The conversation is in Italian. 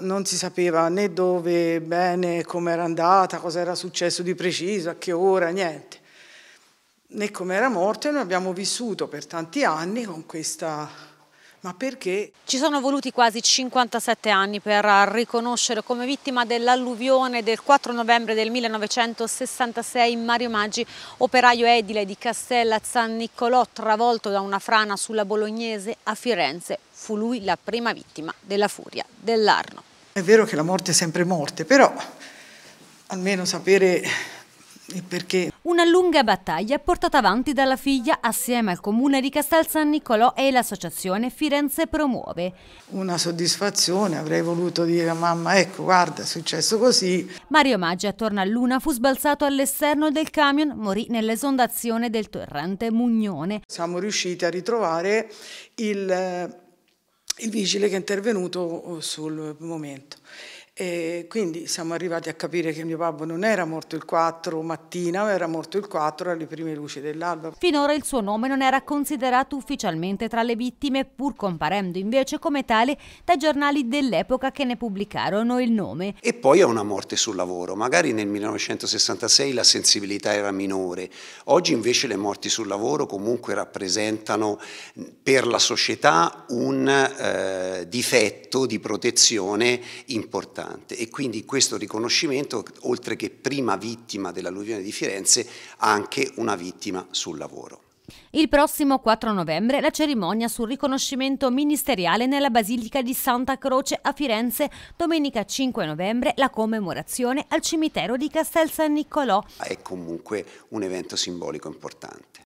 non si sapeva né dove, bene, come era andata, cosa era successo di preciso, a che ora, niente. Né come era morto e noi abbiamo vissuto per tanti anni con questa... Ma perché? Ci sono voluti quasi 57 anni per riconoscere come vittima dell'alluvione del 4 novembre del 1966 Mario Maggi, operaio edile di Castella San Niccolò, travolto da una frana sulla Bolognese a Firenze. Fu lui la prima vittima della furia dell'Arno. È vero che la morte è sempre morte, però almeno sapere il perché. Una lunga battaglia portata avanti dalla figlia assieme al comune di Castel San Nicolò e l'associazione Firenze Promuove. Una soddisfazione, avrei voluto dire a mamma ecco guarda è successo così. Mario Maggi attorno a Luna fu sbalzato all'esterno del camion, morì nell'esondazione del torrente Mugnone. Siamo riusciti a ritrovare il eh, il vigile che è intervenuto oh, sul momento. E quindi siamo arrivati a capire che mio babbo non era morto il 4 mattina, ma era morto il 4 alle prime luci dell'alba. Finora il suo nome non era considerato ufficialmente tra le vittime, pur comparendo invece come tale dai giornali dell'epoca che ne pubblicarono il nome. E poi è una morte sul lavoro. Magari nel 1966 la sensibilità era minore. Oggi invece le morti sul lavoro comunque rappresentano per la società un eh, difetto di protezione importante importante e quindi questo riconoscimento, oltre che prima vittima dell'alluvione di Firenze, anche una vittima sul lavoro. Il prossimo 4 novembre la cerimonia sul riconoscimento ministeriale nella Basilica di Santa Croce a Firenze, domenica 5 novembre la commemorazione al cimitero di Castel San Niccolò. È comunque un evento simbolico importante.